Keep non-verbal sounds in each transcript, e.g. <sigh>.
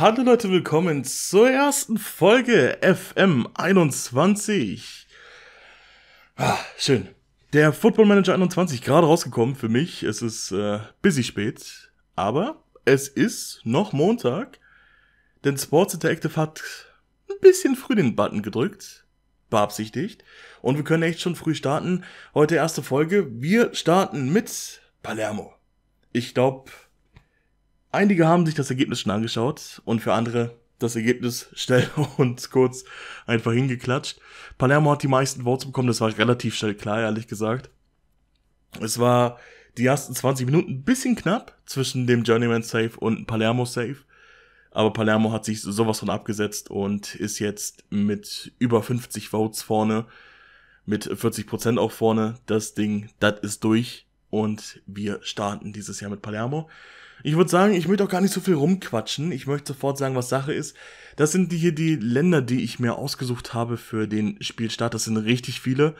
Hallo Leute, willkommen zur ersten Folge FM 21. Ah, schön. Der Football Manager 21 gerade rausgekommen für mich. Es ist äh, busy spät, aber es ist noch Montag, denn Sports Interactive hat ein bisschen früh den Button gedrückt, beabsichtigt, und wir können echt schon früh starten. Heute erste Folge. Wir starten mit Palermo. Ich glaube, Einige haben sich das Ergebnis schon angeschaut und für andere das Ergebnis <laughs> schnell und kurz einfach hingeklatscht. Palermo hat die meisten Votes bekommen, das war relativ schnell klar, ehrlich gesagt. Es war die ersten 20 Minuten ein bisschen knapp zwischen dem Journeyman Safe und Palermo Safe. Aber Palermo hat sich sowas von abgesetzt und ist jetzt mit über 50 Votes vorne, mit 40% auch vorne. Das Ding, das ist durch und wir starten dieses Jahr mit Palermo. Ich würde sagen, ich möchte auch gar nicht so viel rumquatschen. Ich möchte sofort sagen, was Sache ist. Das sind die hier die Länder, die ich mir ausgesucht habe für den Spielstart. Das sind richtig viele.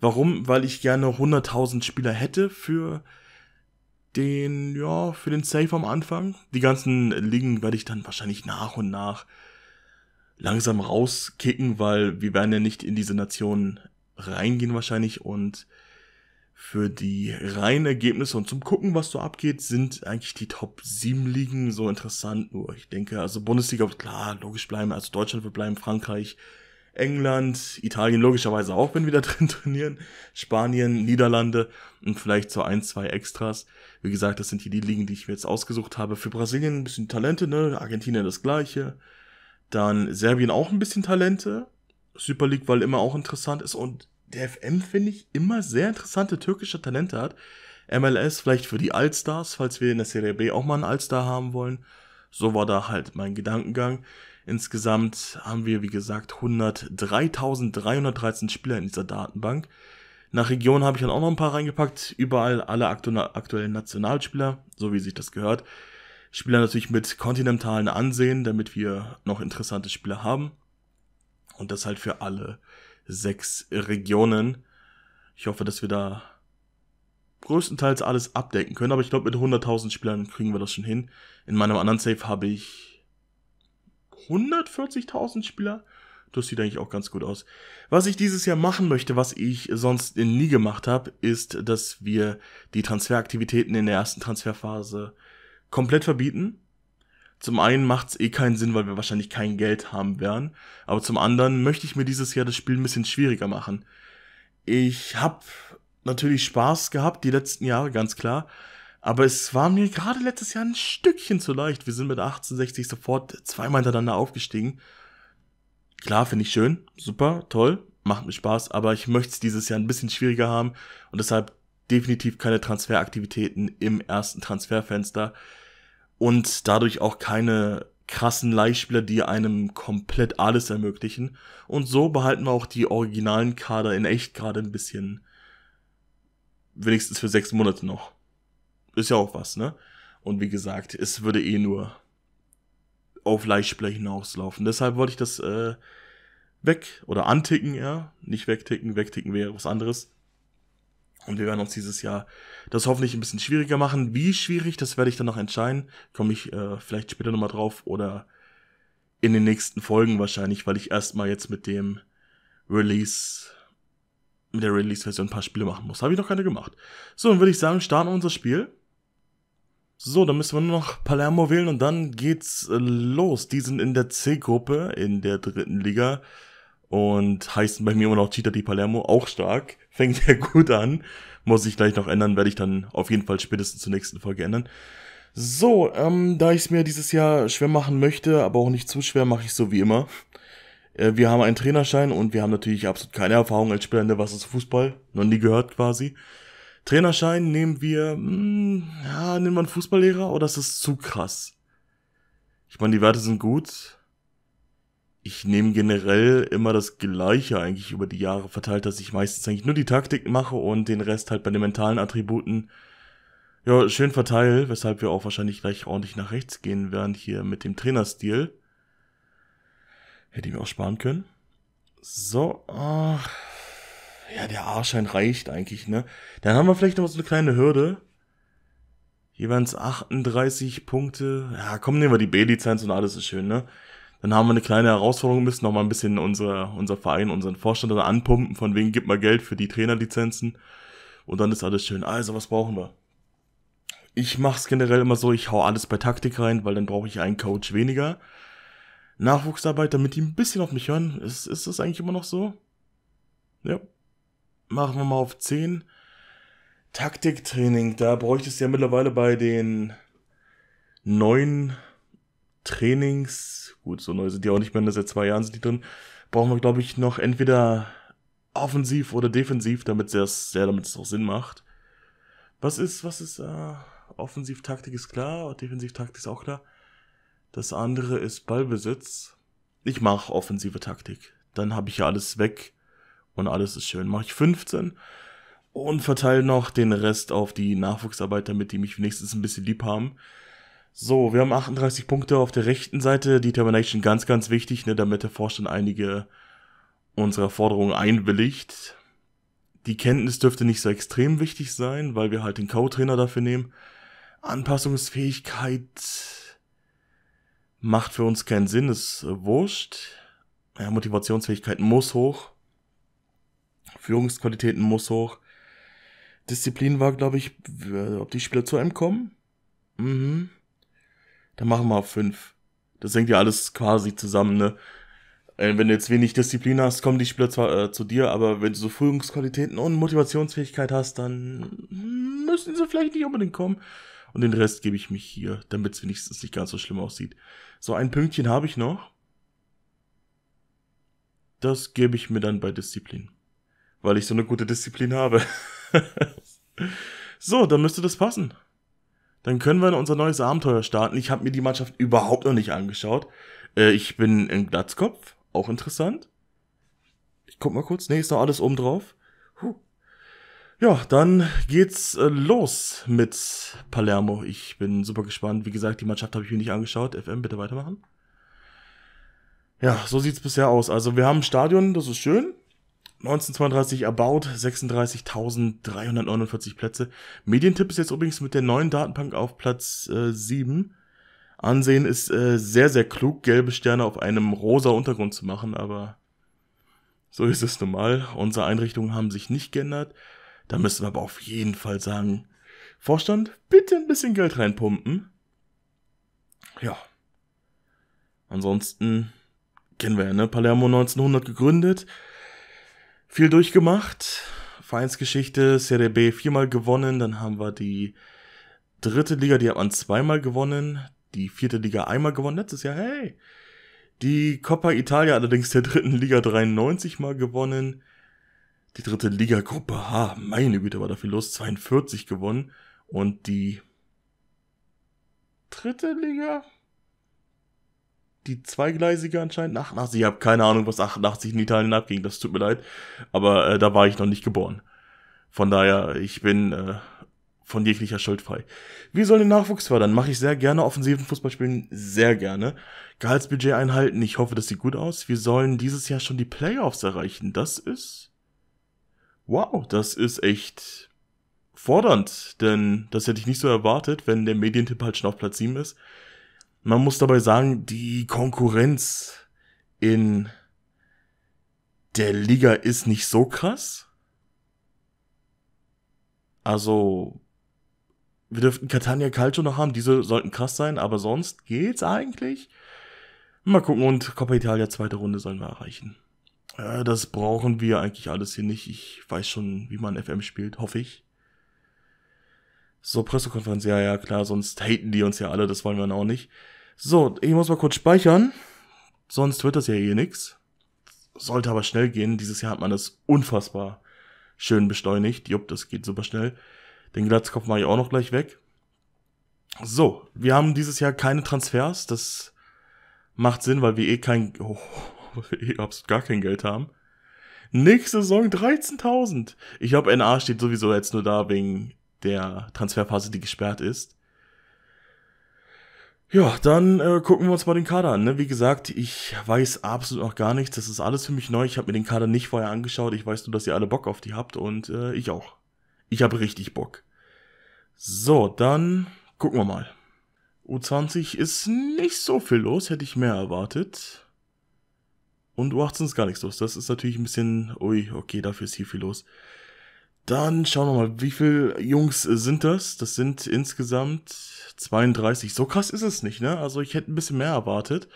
Warum? Weil ich gerne 100.000 Spieler hätte für den, ja, für den Safe am Anfang. Die ganzen Ligen werde ich dann wahrscheinlich nach und nach langsam rauskicken, weil wir werden ja nicht in diese Nationen reingehen wahrscheinlich und für die reinen Ergebnisse und zum Gucken, was so abgeht, sind eigentlich die Top 7 Ligen so interessant. Nur ich denke, also Bundesliga wird klar, logisch bleiben, also Deutschland wird bleiben, Frankreich, England, Italien logischerweise auch, wenn wir da <laughs> drin trainieren, Spanien, Niederlande und vielleicht so ein, zwei Extras. Wie gesagt, das sind hier die Ligen, die ich mir jetzt ausgesucht habe. Für Brasilien ein bisschen Talente, ne? Argentinien das gleiche. Dann Serbien auch ein bisschen Talente. Super League, weil immer auch interessant ist und der FM, finde ich, immer sehr interessante türkische Talente hat. MLS vielleicht für die Allstars, falls wir in der Serie B auch mal einen Allstar haben wollen. So war da halt mein Gedankengang. Insgesamt haben wir, wie gesagt, 103.313 Spieler in dieser Datenbank. Nach Region habe ich dann auch noch ein paar reingepackt. Überall alle aktu aktuellen Nationalspieler, so wie sich das gehört. Spieler natürlich mit kontinentalen Ansehen, damit wir noch interessante Spieler haben. Und das halt für alle sechs Regionen. Ich hoffe, dass wir da größtenteils alles abdecken können, aber ich glaube, mit 100.000 Spielern kriegen wir das schon hin. In meinem anderen Save habe ich 140.000 Spieler. Das sieht eigentlich auch ganz gut aus. Was ich dieses Jahr machen möchte, was ich sonst nie gemacht habe, ist, dass wir die Transferaktivitäten in der ersten Transferphase komplett verbieten. Zum einen macht es eh keinen Sinn, weil wir wahrscheinlich kein Geld haben werden. Aber zum anderen möchte ich mir dieses Jahr das Spiel ein bisschen schwieriger machen. Ich habe natürlich Spaß gehabt, die letzten Jahre, ganz klar. Aber es war mir gerade letztes Jahr ein Stückchen zu leicht. Wir sind mit 1860 sofort zweimal hintereinander aufgestiegen. Klar, finde ich schön, super, toll, macht mir Spaß, aber ich möchte es dieses Jahr ein bisschen schwieriger haben und deshalb definitiv keine Transferaktivitäten im ersten Transferfenster und dadurch auch keine krassen Leihspieler, die einem komplett alles ermöglichen. Und so behalten wir auch die originalen Kader in echt gerade ein bisschen. Wenigstens für sechs Monate noch. Ist ja auch was, ne? Und wie gesagt, es würde eh nur auf Leihspieler hinauslaufen. Deshalb wollte ich das äh, weg oder anticken, ja. Nicht wegticken, wegticken wäre was anderes. Und wir werden uns dieses Jahr das hoffentlich ein bisschen schwieriger machen. Wie schwierig, das werde ich dann noch entscheiden. Komme ich äh, vielleicht später nochmal drauf oder in den nächsten Folgen wahrscheinlich, weil ich erstmal jetzt mit dem Release, mit der Release-Version ein paar Spiele machen muss. Habe ich noch keine gemacht. So, dann würde ich sagen, starten wir unser Spiel. So, dann müssen wir nur noch Palermo wählen und dann geht's äh, los. Die sind in der C-Gruppe in der dritten Liga und heißen bei mir immer noch Cheetah di Palermo, auch stark fängt ja <laughs> gut an. Muss ich gleich noch ändern, werde ich dann auf jeden Fall spätestens zur nächsten Folge ändern. So, ähm, da ich es mir dieses Jahr schwer machen möchte, aber auch nicht zu schwer, mache ich so wie immer. Äh, wir haben einen Trainerschein und wir haben natürlich absolut keine Erfahrung als Spieler in der Fußball. Noch nie gehört quasi. Trainerschein nehmen wir, mh, hm, ja, nehmen wir einen Fußballlehrer oder ist das zu krass? Ich meine, die Werte sind gut, ich nehme generell immer das Gleiche eigentlich über die Jahre verteilt, dass ich meistens eigentlich nur die Taktik mache und den Rest halt bei den mentalen Attributen ja, schön verteile, weshalb wir auch wahrscheinlich gleich ordentlich nach rechts gehen werden hier mit dem Trainerstil. Hätte ich mir auch sparen können. So, ach, ja, der A-Schein reicht eigentlich, ne? Dann haben wir vielleicht noch so eine kleine Hürde. Jeweils 38 Punkte. Ja, komm, nehmen wir die B-Lizenz und alles ist schön, ne? Dann haben wir eine kleine Herausforderung, müssen noch mal ein bisschen unser, unser Verein, unseren Vorstand da anpumpen, von wegen gibt mal Geld für die Trainerlizenzen. Und dann ist alles schön. Also, was brauchen wir? Ich mach's generell immer so, ich hau alles bei Taktik rein, weil dann brauche ich einen Coach weniger. Nachwuchsarbeit, damit die ein bisschen auf mich hören. Ist, ist das eigentlich immer noch so? Ja. Machen wir mal auf 10. Taktiktraining, da bräuchte es ja mittlerweile bei den neuen Trainings gut, so neu sind die auch nicht mehr, ne? seit zwei Jahren sind die drin, brauchen wir, glaube ich, noch entweder offensiv oder defensiv, damit es ja, damit es auch Sinn macht. Was ist, was ist, äh, Offensivtaktik ist klar, Defensivtaktik ist auch klar. Das andere ist Ballbesitz. Ich mache offensive Taktik. Dann habe ich ja alles weg und alles ist schön. Mache ich 15 und verteile noch den Rest auf die Nachwuchsarbeit, damit die mich wenigstens ein bisschen lieb haben. So, wir haben 38 Punkte auf der rechten Seite. Determination ganz, ganz wichtig, ne, damit der Vorstand einige unserer Forderungen einwilligt. Die Kenntnis dürfte nicht so extrem wichtig sein, weil wir halt den Co-Trainer dafür nehmen. Anpassungsfähigkeit macht für uns keinen Sinn, ist äh, wurscht. Ja, Motivationsfähigkeit muss hoch. Führungsqualitäten muss hoch. Disziplin war, glaube ich, ob die Spieler zu einem kommen. Mhm dann machen wir auf fünf. Das hängt ja alles quasi zusammen, ne? Äh, wenn du jetzt wenig Disziplin hast, kommen die Spieler zwar äh, zu dir, aber wenn du so Führungsqualitäten und Motivationsfähigkeit hast, dann müssen sie vielleicht nicht unbedingt kommen. Und den Rest gebe ich mich hier, damit es wenigstens nicht ganz so schlimm aussieht. So, ein Pünktchen habe ich noch. Das gebe ich mir dann bei Disziplin. Weil ich so eine gute Disziplin habe. <laughs> so, dann müsste das passen dann können wir in unser neues Abenteuer starten. Ich habe mir die Mannschaft überhaupt noch nicht angeschaut. Äh, ich bin in Glatzkopf, auch interessant. Ich guck mal kurz, nee, ist noch alles oben drauf. Huh. Ja, dann geht's äh, los mit Palermo. Ich bin super gespannt. Wie gesagt, die Mannschaft habe ich mir nicht angeschaut. FM, bitte weitermachen. Ja, so sieht's bisher aus. Also wir haben ein Stadion, das ist schön. 1932 erbaut, 36.349 Plätze. Medientipp ist jetzt übrigens mit der neuen Datenbank auf Platz äh, 7. Ansehen ist äh, sehr, sehr klug, gelbe Sterne auf einem rosa Untergrund zu machen, aber so ist es normal. Unsere Einrichtungen haben sich nicht geändert. Da müssen wir aber auf jeden Fall sagen, Vorstand, bitte ein bisschen Geld reinpumpen. Ja. Ansonsten kennen wir ja, ne? Palermo 1900 gegründet. Viel durchgemacht. Vereinsgeschichte, Serie B viermal gewonnen, dann haben wir die dritte Liga, die hat man zweimal gewonnen, die vierte Liga einmal gewonnen, letztes Jahr, hey! Die Coppa Italia allerdings der dritten Liga 93 mal gewonnen, die dritte Liga-Gruppe ha, meine Güte, war da viel los, 42 gewonnen und die dritte Liga die zweigleisige anscheinend. 88, ich habe keine Ahnung, was 88 in Italien abging, das tut mir leid. Aber äh, da war ich noch nicht geboren. Von daher, ich bin äh, von jeglicher Schuld frei. Wir sollen den Nachwuchs fördern. Mache ich sehr gerne. Offensiven Fußball spielen sehr gerne. Gehaltsbudget einhalten. Ich hoffe, das sieht gut aus. Wir sollen dieses Jahr schon die Playoffs erreichen. Das ist. Wow, das ist echt fordernd. Denn das hätte ich nicht so erwartet, wenn der Medientipp halt schon auf Platz 7 ist. Man muss dabei sagen, die Konkurrenz in der Liga ist nicht so krass. Also, wir dürften Catania Calcio noch haben, diese sollten krass sein, aber sonst geht's eigentlich. Mal gucken und Coppa Italia zweite Runde sollen wir erreichen. Äh, das brauchen wir eigentlich alles hier nicht. Ich weiß schon, wie man FM spielt, hoffe ich. So, Pressekonferenz, ja, ja, klar, sonst haten die uns ja alle, das wollen wir dann auch nicht. So, ich muss mal kurz speichern, sonst wird das ja eh nix. Sollte aber schnell gehen, dieses Jahr hat man das unfassbar schön beschleunigt. Jupp, das geht super schnell. Den Glatzkopf mache ich auch noch gleich weg. So, wir haben dieses Jahr keine Transfers, das macht Sinn, weil wir eh kein, <laughs> oh, weil wir eh absolut gar kein Geld haben. Nächste Saison 13.000. Ich glaube, NA steht sowieso jetzt nur da wegen der Transferphase, die gesperrt ist. Ja, dann äh, gucken wir uns mal den Kader an. Ne? Wie gesagt, ich weiß absolut noch gar nichts. Das ist alles für mich neu. Ich habe mir den Kader nicht vorher angeschaut. Ich weiß nur, dass ihr alle Bock auf die habt und äh, ich auch. Ich habe richtig Bock. So, dann gucken wir mal. U20 ist nicht so viel los, hätte ich mehr erwartet. Und U18 ist gar nichts los. Das ist natürlich ein bisschen, ui, okay, dafür ist hier viel los. Dann schauen wir mal, wie viele Jungs äh, sind das? Das sind insgesamt 32. So krass ist es nicht, ne? Also ich hätte ein bisschen mehr erwartet.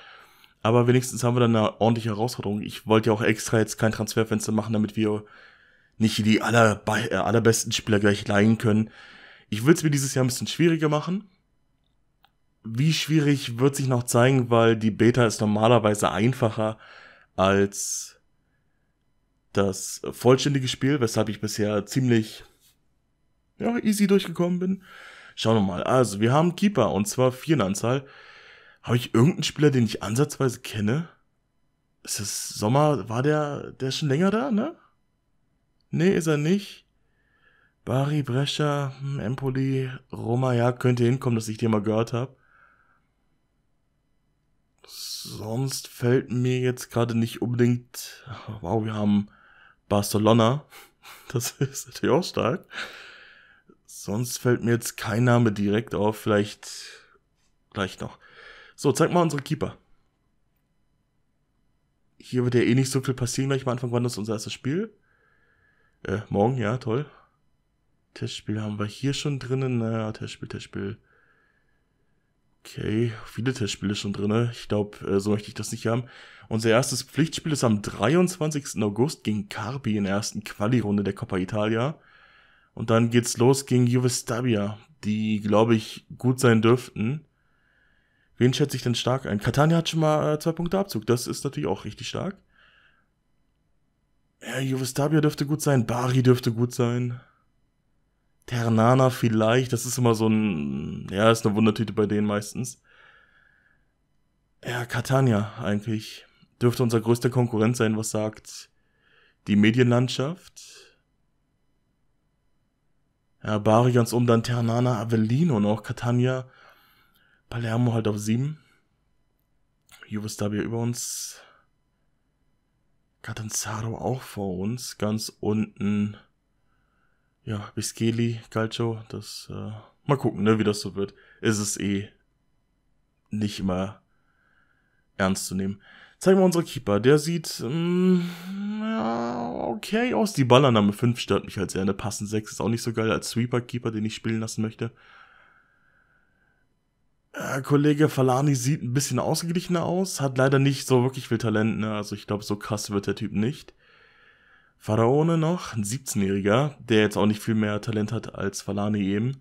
Aber wenigstens haben wir dann eine ordentliche Herausforderung. Ich wollte ja auch extra jetzt kein Transferfenster machen, damit wir nicht die aller, äh, allerbesten Spieler gleich leihen können. Ich will es mir dieses Jahr ein bisschen schwieriger machen. Wie schwierig wird sich noch zeigen, weil die Beta ist normalerweise einfacher als das vollständige Spiel, weshalb ich bisher ziemlich ja, easy durchgekommen bin. Schauen wir mal. Also, wir haben Keeper und zwar vier in Anzahl. Habe ich irgendeinen Spieler, den ich ansatzweise kenne? Ist das Sommer? War der, der schon länger da, ne? Nee, ist er nicht. Bari, Brescia, hm, Empoli, Roma, ja, könnte hinkommen, dass ich den mal gehört habe. Sonst fällt mir jetzt gerade nicht unbedingt. Wow, wir haben Barcelona. <laughs> Das ist natürlich auch stark. Sonst fällt mir jetzt kein Name direkt auf. Vielleicht gleich noch. So, zeig mal unsere Keeper. Hier wird ja eh nicht so viel passieren gleich am Anfang. Wann ist unser erstes Spiel? Äh, morgen, ja, toll. Testspiel haben wir hier schon drinnen. Naja, Testspiel, Testspiel. Okay, viele Testspiele schon drin. Ne? Ich glaube, äh, so möchte ich das nicht haben. Unser erstes Pflichtspiel ist am 23. August gegen Carpi in der ersten Quali-Runde der Coppa Italia. Und dann geht's los gegen Juve Stabia, die, glaube ich, gut sein dürften. Wen schätze ich denn stark ein? Catania hat schon mal äh, zwei Punkte Abzug. Das ist natürlich auch richtig stark. Ja, Juve Stabia dürfte gut sein. Bari dürfte gut sein. Ternana vielleicht, das ist immer so ein, ja, ist eine Wundertüte bei denen meistens. Ja, Catania eigentlich. Dürfte unser größter Konkurrent sein, was sagt die Medienlandschaft. Ja, Bari ganz um, dann Ternana, Avellino noch, Catania, Palermo halt auf 7. Juvestabia über uns. Catanzaro auch vor uns, ganz unten ja, Biscali, Calcio, das, äh, mal gucken, ne, wie das so wird. Ist es eh nicht immer ernst zu nehmen. Zeigen wir unsere Keeper. Der sieht, mm, ja, okay aus. Die Ballername 5 stört mich halt sehr. Eine passen 6 ist auch nicht so geil als Sweeper-Keeper, den ich spielen lassen möchte. Äh, Kollege Falani sieht ein bisschen ausgeglichener aus, hat leider nicht so wirklich viel Talent, ne? Also ich glaube, so krass wird der Typ nicht. Pharaone noch, ein 17-Jähriger, der jetzt auch nicht viel mehr Talent hat als Falani eben.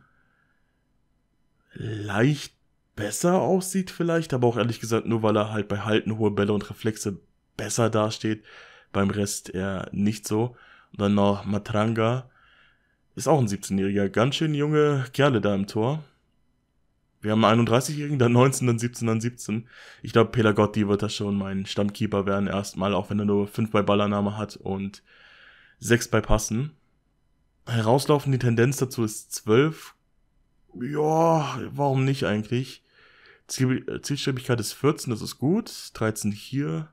Leicht besser aussieht vielleicht, aber auch ehrlich gesagt nur, weil er halt bei Halten, hohe Bälle und Reflexe besser dasteht. Beim Rest eher nicht so. Und dann noch Matranga, ist auch ein 17-Jähriger. Ganz schön junge Kerle da im Tor. Wir haben einen 31-Jährigen, dann 19, dann 17, dann 17. Ich glaube, Pelagotti wird da schon mein Stammkeeper werden erstmal, auch wenn er nur 5 bei Ballername hat und 6 bei Passen. Herauslaufende Tendenz dazu ist 12. Ja, warum nicht eigentlich? Ziel äh, Zielstrebigkeit ist 14, das ist gut. 13 hier.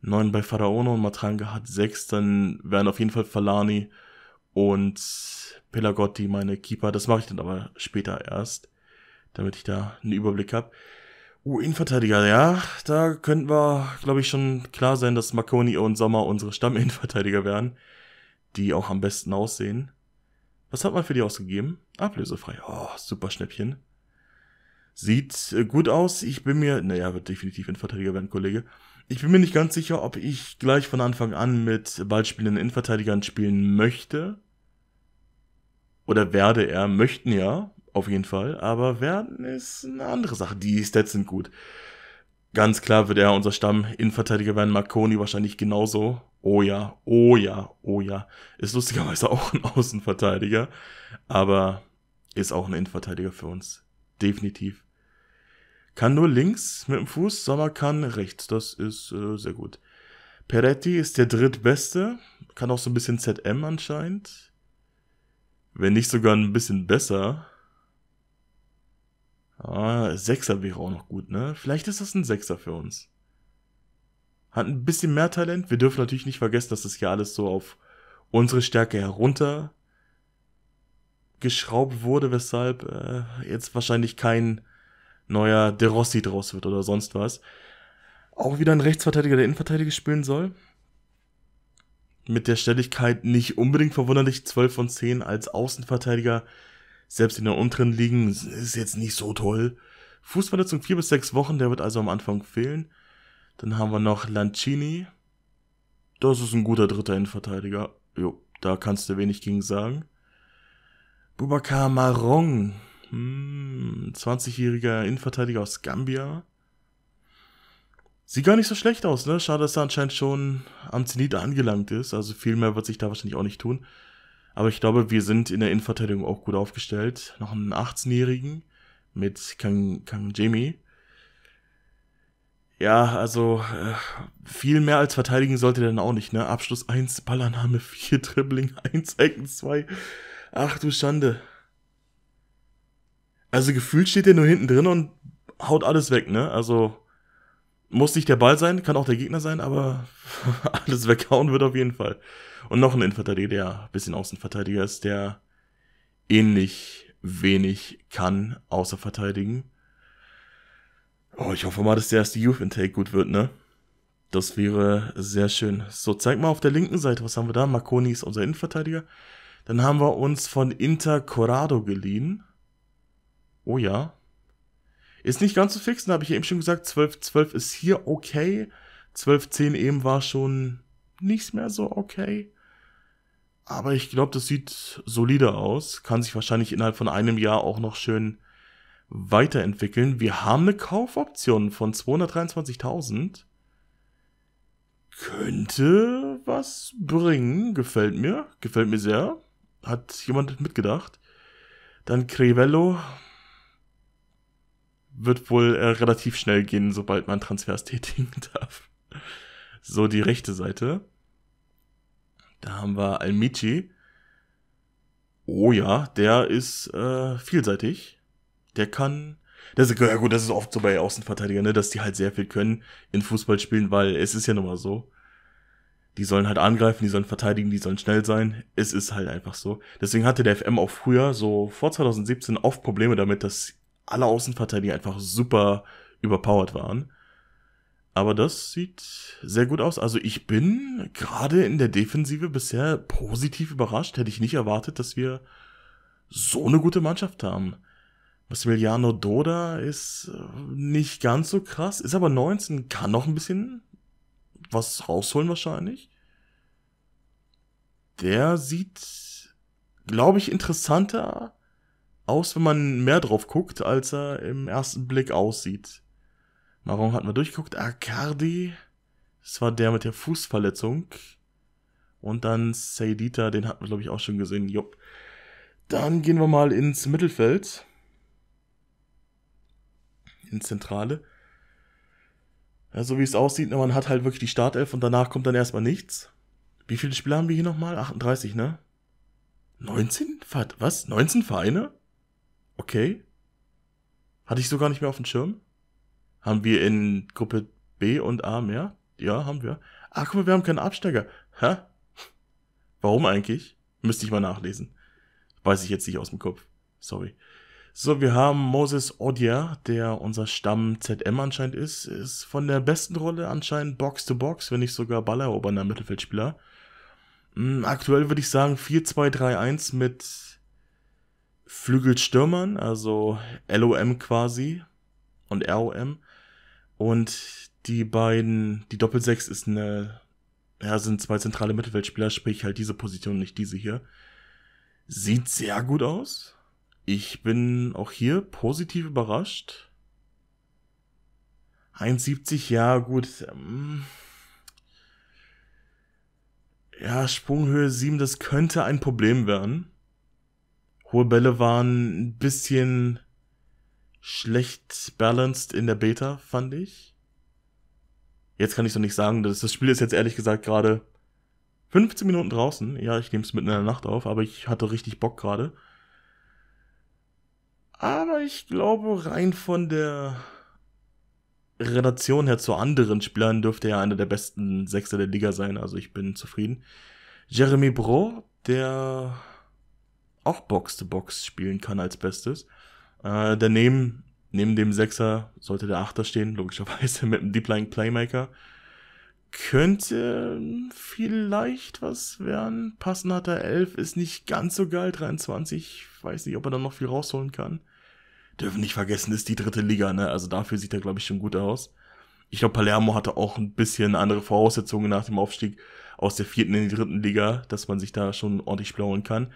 9 bei Faraono und Matranga hat 6. Dann wären auf jeden Fall Falani und Pelagotti meine Keeper. Das mache ich dann aber später erst, damit ich da einen Überblick habe. Uh, Innenverteidiger, ja, da könnten wir, glaube ich, schon klar sein, dass Marconi und Sommer unsere Stamm-Innenverteidiger werden, die auch am besten aussehen. Was hat man für die ausgegeben? Ablösefrei. Oh, super Schnäppchen. Sieht äh, gut aus. Ich bin mir, naja, wird definitiv Innenverteidiger werden, Kollege. Ich bin mir nicht ganz sicher, ob ich gleich von Anfang an mit ballspielenden Innenverteidigern spielen möchte. Oder werde er, möchten ja auf jeden Fall. Aber werden ist eine andere Sache. Die Stats sind gut. Ganz klar wird er unser Stamm Innenverteidiger werden. Marconi wahrscheinlich genauso. Oh ja, oh ja, oh ja. Ist lustigerweise <laughs> auch ein Außenverteidiger. Aber ist auch ein Innenverteidiger für uns. Definitiv. Kann nur links mit dem Fuß, Sommer kann rechts. Das ist äh, sehr gut. Peretti ist der drittbeste. Kann auch so ein bisschen ZM anscheinend. Wenn nicht sogar ein bisschen besser. Ah, Sechser wäre auch noch gut, ne? Vielleicht ist das ein Sechser für uns. Hat ein bisschen mehr Talent. Wir dürfen natürlich nicht vergessen, dass das hier alles so auf unsere Stärke herunter geschraubt wurde, weshalb äh, jetzt wahrscheinlich kein neuer De Rossi draus wird oder sonst was. Auch wieder ein Rechtsverteidiger, der Innenverteidiger spielen soll. Mit der Stelligkeit nicht unbedingt verwunderlich, 12 von 10 als Außenverteidiger selbst in den unteren Ligen ist jetzt nicht so toll. Fußverletzung vier bis sechs Wochen, der wird also am Anfang fehlen. Dann haben wir noch Lancini. Das ist ein guter dritter Innenverteidiger. Jo, da kannst du wenig gegen sagen. Bubakar Marong. Hm, 20-jähriger Innenverteidiger aus Gambia. Sieht gar nicht so schlecht aus, ne? Schade, dass er anscheinend schon am Zenit angelangt ist. Also viel mehr wird sich da wahrscheinlich auch nicht tun. Aber ich glaube, wir sind in der Innenverteidigung auch gut aufgestellt. Noch einen 18-Jährigen mit Kang, Kang Jamie. Ja, also äh, viel mehr als verteidigen sollte er dann auch nicht, ne? Abschluss 1, Ballannahme 4, <laughs> Dribbling 1, Ecken 2. Ach du Schande. Also gefühlt steht er nur hinten drin und haut alles weg, ne? Also muss nicht der Ball sein, kann auch der Gegner sein, aber <laughs> alles weghauen wird auf jeden Fall. Und noch ein Innenverteidiger, der ein bisschen Außenverteidiger ist, der ähnlich wenig kann, außer verteidigen. Oh, ich hoffe mal, dass der erste Youth Intake gut wird, ne? Das wäre sehr schön. So, zeig mal auf der linken Seite, was haben wir da? Marconi ist unser Innenverteidiger. Dann haben wir uns von Inter Corrado geliehen. Oh ja, ist nicht ganz so fix, da habe ich eben schon gesagt, 12, 12 ist hier okay. 12, 10 eben war schon nicht mehr so okay. Aber ich glaube, das sieht solider aus. Kann sich wahrscheinlich innerhalb von einem Jahr auch noch schön weiterentwickeln. Wir haben eine Kaufoption von 223.000. Könnte was bringen. Gefällt mir. Gefällt mir sehr. Hat jemand mitgedacht. Dann Crivello wird wohl äh, relativ schnell gehen, sobald man Transfers <laughs> tätigen darf. So, die rechte Seite. Da haben wir Almici. Oh ja, der ist äh, vielseitig. Der kann. Das ist, ja gut, das ist oft so bei Außenverteidigern, ne, dass die halt sehr viel können in Fußball spielen, weil es ist ja nun mal so. Die sollen halt angreifen, die sollen verteidigen, die sollen schnell sein. Es ist halt einfach so. Deswegen hatte der FM auch früher, so vor 2017, oft Probleme damit, dass alle Außenverteidiger einfach super überpowered waren. Aber das sieht sehr gut aus. Also ich bin gerade in der Defensive bisher positiv überrascht. Hätte ich nicht erwartet, dass wir so eine gute Mannschaft haben. Massimiliano Doda ist äh, nicht ganz so krass, ist aber 19, kann noch ein bisschen was rausholen wahrscheinlich. Der sieht, glaube ich, interessanter aus, wenn man mehr drauf guckt, als er im ersten Blick aussieht. Warum hat mal durchgeguckt? Ah, Arcadi, das war der mit der Fußverletzung. Und dann Seidita, den hatten wir, glaube ich, auch schon gesehen. Jupp. Dann gehen wir mal ins Mittelfeld. Ins Zentrale. Ja, so wie es aussieht, ne, man hat halt wirklich die Startelf und danach kommt dann erstmal nichts. Wie viele Spieler haben wir hier nochmal? 38, ne? 19? Was? 19 Vereine? Okay. Hatte ich sogar nicht mehr auf dem Schirm. Haben wir in Gruppe B und A mehr? Ja, haben wir. Ach, guck mal, wir haben keinen Absteiger. Hä? Warum eigentlich? Müsste ich mal nachlesen. Weiß ich jetzt nicht aus dem Kopf. Sorry. So, wir haben Moses Odia, der unser Stamm ZM anscheinend ist. Ist von der besten Rolle anscheinend Box-to-Box, -Box, wenn nicht sogar Ballerobernder Mittelfeldspieler. Hm, aktuell würde ich sagen 4-2-3-1 mit Flügelstürmern, also LOM quasi und ROM. Und die beiden, die Doppel-6 ist eine, ja, sind zwei zentrale Mittelfeldspieler, sprich halt diese Position, nicht diese hier. Sieht sehr gut aus. Ich bin auch hier positiv überrascht. 1,70, ja, gut. Ähm, ja, Sprunghöhe 7, das könnte ein Problem werden hohe Bälle waren ein bisschen schlecht balanced in der Beta, fand ich. Jetzt kann ich so nicht sagen, dass das Spiel ist jetzt ehrlich gesagt gerade 15 Minuten draußen. Ja, ich nehme es mitten in der Nacht auf, aber ich hatte richtig Bock gerade. Aber ich glaube, rein von der Relation her zu anderen Spielern dürfte er einer der besten Sechser der Liga sein. Also ich bin zufrieden. Jeremy Bro, der auch Box-to-Box -Box spielen kann als Bestes. Äh, daneben, neben dem Sechser, sollte der Achter stehen, logischerweise <laughs> mit dem Deep Lying Playmaker. Könnte vielleicht was werden. Passen hat er 11, ist nicht ganz so geil. 23, weiß nicht, ob er dann noch viel rausholen kann. Dürfen nicht vergessen, ist die dritte Liga, ne? Also dafür sieht er, glaube ich, schon gut aus. Ich glaube, Palermo hatte auch ein bisschen andere Voraussetzungen nach dem Aufstieg aus der vierten in die dritten Liga, dass man sich da schon ordentlich blauen kann.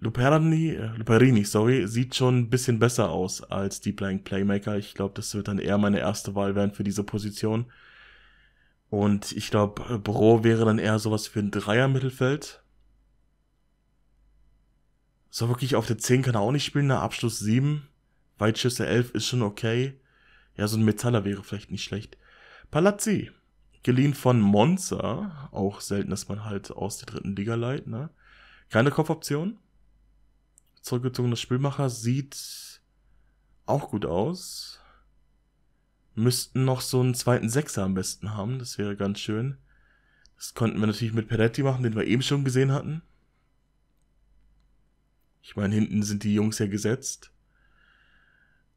Luperini, äh, Luperini, sorry, sieht schon ein bisschen besser aus als die Blank Playmaker. Ich glaube, das wird dann eher meine erste Wahl werden für diese Position. Und ich glaube, äh, Bro wäre dann eher sowas für ein Dreier-Mittelfeld. So wirklich auf der 10 kann er auch nicht spielen, der ne? Abschluss 7. Weitschüsse 11 ist schon okay. Ja, so ein Metaller wäre vielleicht nicht schlecht. Palazzi, geliehen von Monza. Auch selten, dass man halt aus der dritten Liga leiht, ne? Keine Kopfoption zurückgezogener Spielmacher sieht auch gut aus. Müssten noch so einen zweiten Sechser am besten haben, das wäre ganz schön. Das konnten wir natürlich mit Peretti machen, den wir eben schon gesehen hatten. Ich meine, hinten sind die Jungs ja gesetzt.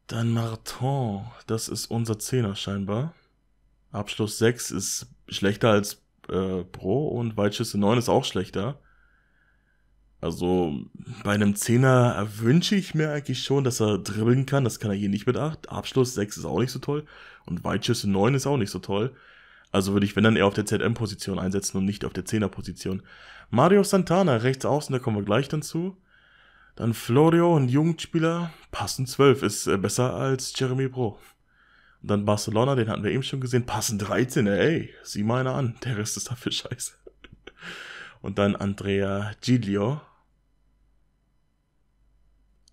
Dann Martin, das ist unser Zehner scheinbar. Abschluss 6 ist schlechter als äh, Pro und Weitschüsse 9 ist auch schlechter. Also bei einem Zehner wünsche ich mir eigentlich schon, dass er dribbeln kann. Das kann er hier nicht mit 8. Abschluss 6 ist auch nicht so toll. Und Weitschüsse 9 ist auch nicht so toll. Also würde ich, wenn dann eher auf der ZM-Position einsetzen und nicht auf der Zehner-Position. Mario Santana rechts außen, da kommen wir gleich dann zu. Dann Florio, ein Jugendspieler, passend 12, ist äh, besser als Jeremy Bro. Und dann Barcelona, den hatten wir eben schon gesehen, passend 13, ey, sieh mal einer an, der Rest ist dafür scheiße. Und dann Andrea Giglio,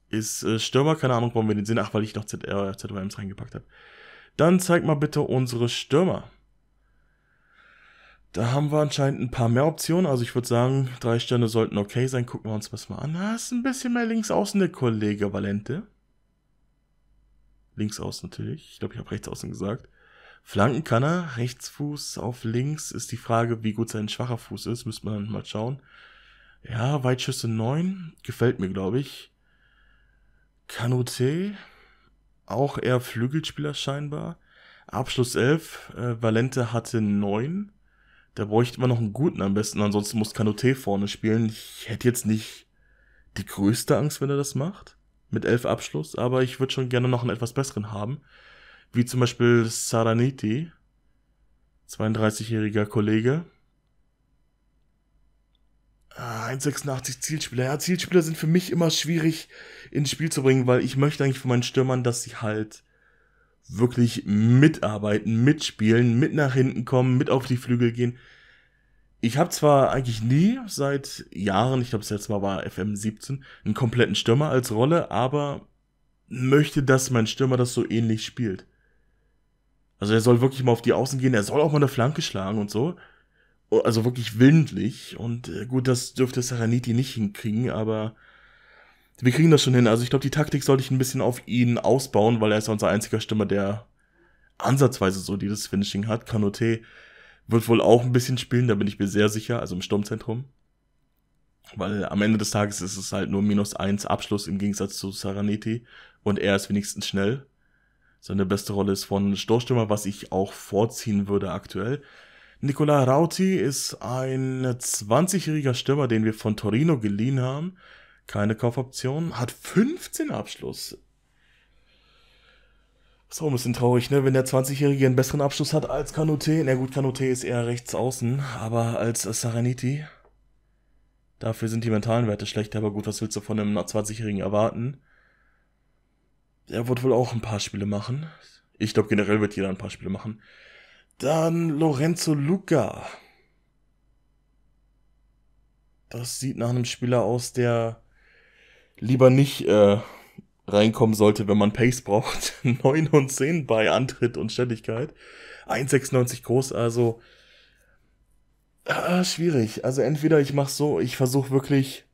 ist äh, Stürmer, keine Ahnung, warum wir den sehen. ach, weil ich noch ZWMs äh, reingepackt habe. Dann zeig mal bitte unsere Stürmer. Da haben wir anscheinend ein paar mehr Optionen. Also ich würde sagen, drei Sterne sollten okay sein. Gucken wir uns das mal an. Da ah, ist ein bisschen mehr links außen der Kollege Valente. Links außen natürlich. Ich glaube, ich habe rechts außen gesagt. Flanken kann er. Rechtsfuß auf links ist die Frage, wie gut sein schwacher Fuß ist. Müsste man mal schauen. Ja, Weitschüsse 9. Gefällt mir, glaube ich. Canute, auch eher Flügelspieler scheinbar. Abschluss 11, äh, Valente hatte 9. Da bräuchte man noch einen guten am besten, ansonsten muss Canute vorne spielen. Ich hätte jetzt nicht die größte Angst, wenn er das macht, mit 11 Abschluss, aber ich würde schon gerne noch einen etwas besseren haben, wie zum Beispiel Saraniti, 32-jähriger Kollege, 1,86 ah, Zielspieler. Ja, Zielspieler sind für mich immer schwierig ins Spiel zu bringen, weil ich möchte eigentlich von meinen Stürmern, dass sie halt wirklich mitarbeiten, mitspielen, mit nach hinten kommen, mit auf die Flügel gehen. Ich habe zwar eigentlich nie seit Jahren, ich glaube das letzte Mal war FM17, einen kompletten Stürmer als Rolle, aber möchte, dass mein Stürmer das so ähnlich spielt. Also er soll wirklich mal auf die Außen gehen, er soll auch mal eine Flanke schlagen und so, Oh, also wirklich willentlich. Und äh, gut, das dürfte Saraniti nicht hinkriegen, aber wir kriegen das schon hin. Also ich glaube, die Taktik sollte ich ein bisschen auf ihn ausbauen, weil er ist ja unser einziger Stürmer, der ansatzweise so dieses Finishing hat. Kanote wird wohl auch ein bisschen spielen, da bin ich mir sehr sicher, also im Sturmzentrum. Weil am Ende des Tages ist es halt nur minus eins Abschluss im Gegensatz zu Saraniti und er ist wenigstens schnell. Seine beste Rolle ist von Stoßstürmer, was ich auch vorziehen würde aktuell. Nicola Rauti ist ein 20-jähriger Stürmer, den wir von Torino geliehen haben. Keine Kaufoption. Hat 15 Abschluss. So ein bisschen traurig, ne? Wenn der 20-Jährige einen besseren Abschluss hat als Kanute. Na gut, Kanute ist eher rechts außen, aber als Saraniti. Dafür sind die mentalen Werte schlecht, aber gut, was willst du von einem 20-Jährigen erwarten? Er wird wohl auch ein paar Spiele machen. Ich glaube, generell wird jeder ein paar Spiele machen. Dann Lorenzo Luca. Das sieht nach einem Spieler aus, der lieber nicht äh, reinkommen sollte, wenn man Pace braucht. 9 <laughs> und 10 bei Antritt und Schnelligkeit. 1,96 groß, also ah, schwierig. Also entweder ich mache so, ich versuche wirklich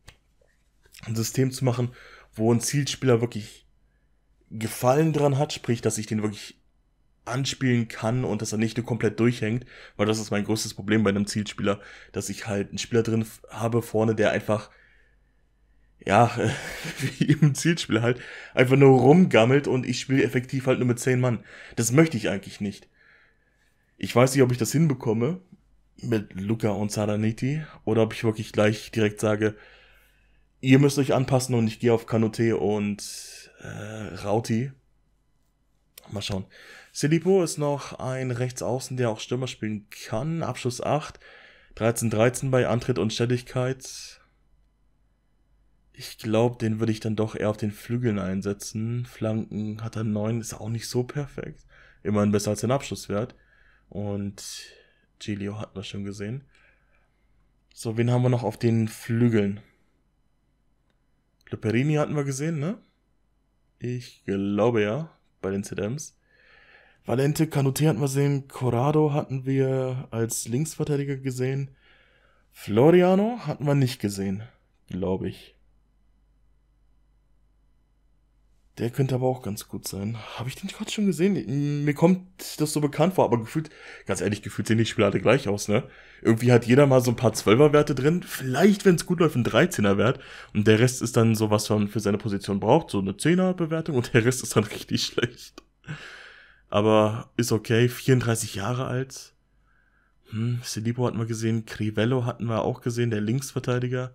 ein System zu machen, wo ein Zielspieler wirklich Gefallen dran hat, sprich, dass ich den wirklich anspielen kann und dass er nicht nur komplett durchhängt, weil das ist mein größtes Problem bei einem Zielspieler, dass ich halt einen Spieler drin habe vorne, der einfach ja, <laughs> wie im Zielspiel halt, einfach nur rumgammelt und ich spiele effektiv halt nur mit zehn Mann. Das möchte ich eigentlich nicht. Ich weiß nicht, ob ich das hinbekomme mit Luca und Saraniti oder ob ich wirklich gleich direkt sage, ihr müsst euch anpassen und ich gehe auf Kanute und äh, Rauti. Mal schauen. Silipo ist noch ein Rechtsaußen, der auch Stürmer spielen kann. Abschluss 8. 13-13 bei Antritt und Schnelligkeit. Ich glaube, den würde ich dann doch eher auf den Flügeln einsetzen. Flanken hat er 9, ist auch nicht so perfekt. Immerhin besser als den Abschlusswert. Und Gilio hatten wir schon gesehen. So, wen haben wir noch auf den Flügeln? Luperini hatten wir gesehen, ne? Ich glaube ja, bei den CDMs. Valente Canute hatten wir gesehen, Corrado hatten wir als Linksverteidiger gesehen. Floriano hatten wir nicht gesehen, glaube ich. Der könnte aber auch ganz gut sein. Habe ich den gerade schon gesehen? Mir kommt das so bekannt vor, aber gefühlt, ganz ehrlich, gefühlt sehen die Spieler alle gleich aus, ne? Irgendwie hat jeder mal so ein paar Zwölferwerte drin. Vielleicht, wenn es gut läuft, ein 13er-Wert. Und der Rest ist dann so, was man für seine Position braucht. So eine 10er-Bewertung und der Rest ist dann <laughs> richtig schlecht. Aber ist okay, 34 Jahre alt. Hm, Silipo hatten wir gesehen, Crivello hatten wir auch gesehen, der Linksverteidiger.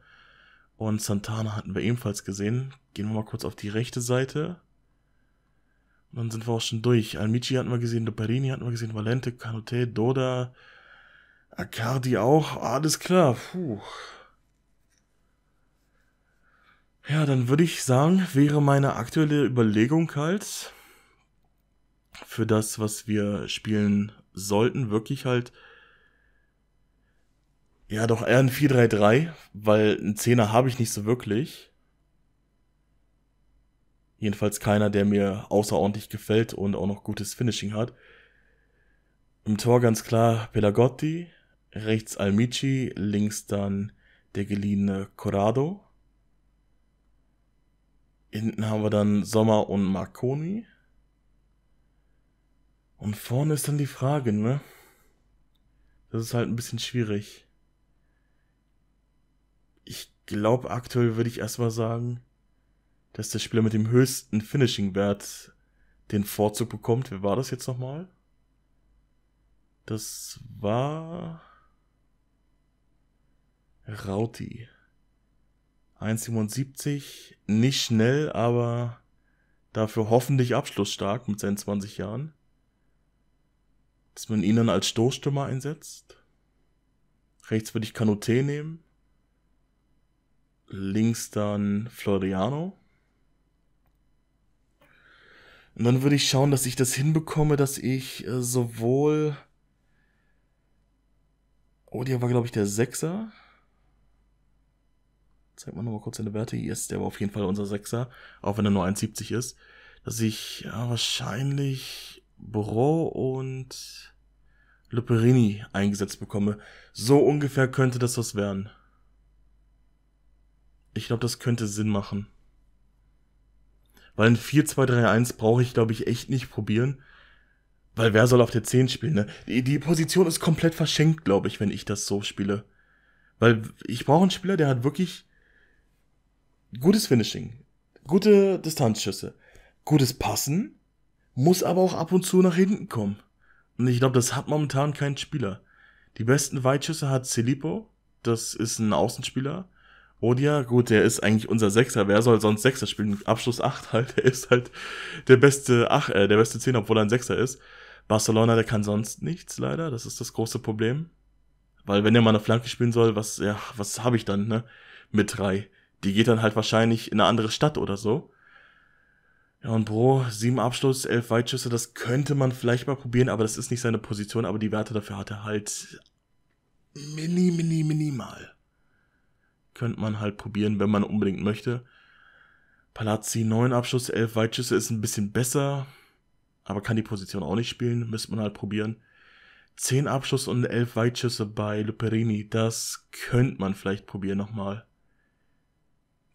Und Santana hatten wir ebenfalls gesehen. Gehen wir mal kurz auf die rechte Seite. Und dann sind wir auch schon durch. Almici hatten wir gesehen, Doperini hatten wir gesehen, Valente, Canute, Doda, Acardi auch. Alles klar, puh. Ja, dann würde ich sagen, wäre meine aktuelle Überlegung halt, für das, was wir spielen sollten, wirklich halt ja, doch eher ein 4-3-3, weil ein Zehner habe ich nicht so wirklich. Jedenfalls keiner, der mir außerordentlich gefällt und auch noch gutes Finishing hat. Im Tor ganz klar Pelagotti, rechts Almici, links dann der geliehene Corrado. Hinten haben wir dann Sommer und Marconi. Und vorne ist dann die Frage, ne? Das ist halt ein bisschen schwierig. Ich glaube, aktuell würde ich erstmal sagen, dass der Spieler mit dem höchsten Finishing-Wert den Vorzug bekommt. Wer war das jetzt nochmal? Das war Rauti. 1,77. Nicht schnell, aber dafür hoffentlich abschlussstark mit seinen 20 Jahren dass man ihn dann als Stoßstürmer einsetzt. Rechts würde ich Kanute nehmen. Links dann Floriano. Und dann würde ich schauen, dass ich das hinbekomme, dass ich äh, sowohl. Oh, der war, glaube ich, der Sechser. Zeig mal nochmal kurz seine Werte. Hier ist der war auf jeden Fall unser Sechser, auch wenn er nur 1,70 ist. Dass ich ja, wahrscheinlich Bro und Luperini eingesetzt bekomme. So ungefähr könnte das was werden. Ich glaube, das könnte Sinn machen. Weil ein 4-2-3-1 brauche ich, glaube ich, echt nicht probieren. Weil wer soll auf der 10 spielen, ne? Die, die Position ist komplett verschenkt, glaube ich, wenn ich das so spiele. Weil ich brauche einen Spieler, der hat wirklich gutes Finishing, gute Distanzschüsse, gutes Passen muss aber auch ab und zu nach hinten kommen. Und ich glaube, das hat momentan kein Spieler. Die besten Weitschüsse hat Silipo, das ist ein Außenspieler. Odia, gut, der ist eigentlich unser Sechser. Wer soll sonst Sechser spielen? Abschluss 8 halt. <laughs> Der ist halt der beste, ach, äh, der beste Zehner, obwohl er ein Sechser ist. Barcelona, der kann sonst nichts, leider. Das ist das große Problem. Weil wenn er mal eine Flanke spielen soll, was, ja, was habe ich dann, ne? Mit drei. Die geht dann halt wahrscheinlich in eine andere Stadt oder so. Ja, und Bro, sieben Abschluss, elf Weitschüsse, das könnte man vielleicht mal probieren, aber das ist nicht seine Position, aber die Werte dafür hat er halt mini, mini, minimal. Könnte man halt probieren, wenn man unbedingt möchte. Palazzi, neun Abschluss, elf Weitschüsse ist ein bisschen besser, aber kann die Position auch nicht spielen, müsste man halt probieren. Zehn Abschluss und elf Weitschüsse bei Luperini, das könnte man vielleicht probieren nochmal.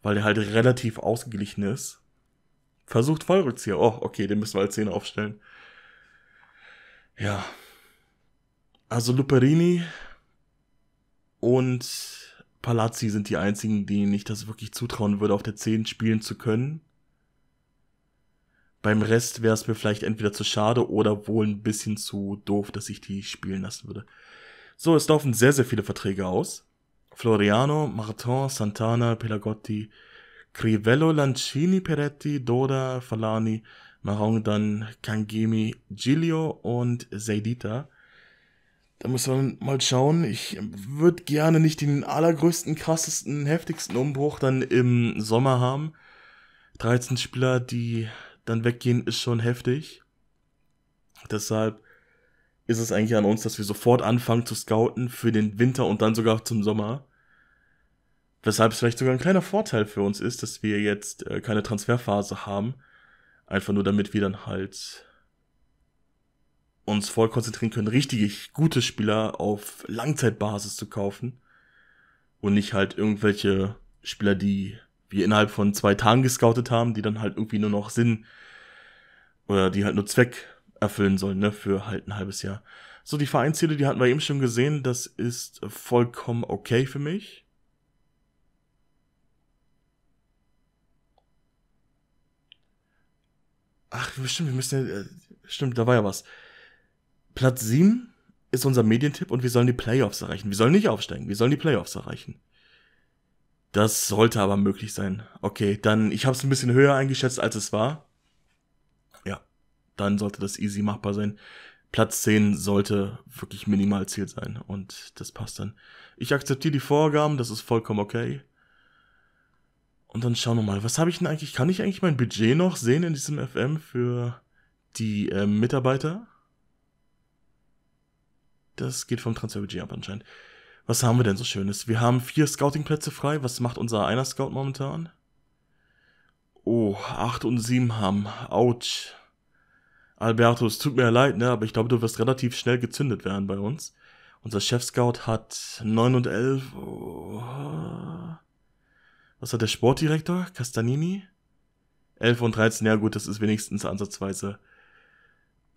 Weil der halt relativ ausgeglichen ist Versucht Vollrückzieher. Oh, okay, den müssen wir als 10 aufstellen. Ja. Also Luperini und Palazzi sind die einzigen, denen ich das wirklich zutrauen würde, auf der 10 spielen zu können. Beim Rest wäre es mir vielleicht entweder zu schade oder wohl ein bisschen zu doof, dass ich die spielen lassen würde. So, es laufen sehr, sehr viele Verträge aus. Floriano, Martin, Santana, Pelagotti, Crivello Lancini Peretti, Doda Falani, dann Kangemi, Giglio und Zaidita. Da muss man mal schauen. Ich würde gerne nicht den allergrößten, krassesten, heftigsten Umbruch dann im Sommer haben. 13 Spieler, die dann weggehen, ist schon heftig. Deshalb ist es eigentlich an uns, dass wir sofort anfangen zu scouten für den Winter und dann sogar zum Sommer. Weshalb es vielleicht sogar ein kleiner Vorteil für uns ist, dass wir jetzt äh, keine Transferphase haben. Einfach nur damit wir dann halt uns voll konzentrieren können, richtig gute Spieler auf Langzeitbasis zu kaufen. Und nicht halt irgendwelche Spieler, die wir innerhalb von zwei Tagen gescoutet haben, die dann halt irgendwie nur noch Sinn oder die halt nur Zweck erfüllen sollen, ne, für halt ein halbes Jahr. So, die Vereinsziele, die hatten wir eben schon gesehen, das ist vollkommen okay für mich. Ach, stimmt, wir müssen ja, äh, stimmt, da war ja was. Platz 7 ist unser Medientipp und wir sollen die Playoffs erreichen. Wir sollen nicht aufsteigen, wir sollen die Playoffs erreichen. Das sollte aber möglich sein. Okay, dann, ich habe es ein bisschen höher eingeschätzt, als es war. Ja, dann sollte das easy machbar sein. Platz 10 sollte wirklich minimal Ziel sein und das passt dann. Ich akzeptiere die Vorgaben, das ist vollkommen okay. Und dann schauen wir mal, was habe ich denn eigentlich? Kann ich eigentlich mein Budget noch sehen in diesem FM für die äh, Mitarbeiter? Das geht vom Transferbudget ab anscheinend. Was haben wir denn so Schönes? Wir haben vier Scouting-Plätze frei. Was macht unser einer Scout momentan? Oh, 8 und 7 haben. Autsch. Alberto, es tut mir leid, ne, aber ich glaube, du wirst relativ schnell gezündet werden bei uns. Unser Chef-Scout hat 9 und 11. Oh was hat der Sportdirektor? Castanini? 11 und 13, ja gut, das ist wenigstens ansatzweise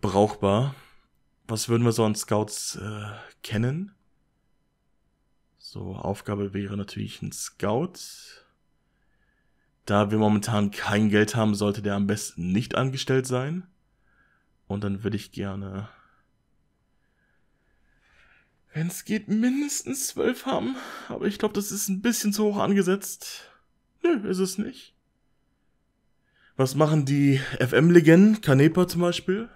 brauchbar. Was würden wir so an Scouts äh, kennen? So, Aufgabe wäre natürlich ein Scout. Da wir momentan kein Geld haben, sollte der am besten nicht angestellt sein. Und dann würde ich gerne, wenn es geht, mindestens 12 haben. Aber ich glaube, das ist ein bisschen zu hoch angesetzt. Nö, ist es nicht. Was machen die FM-Legenden? Kanepa zum Beispiel?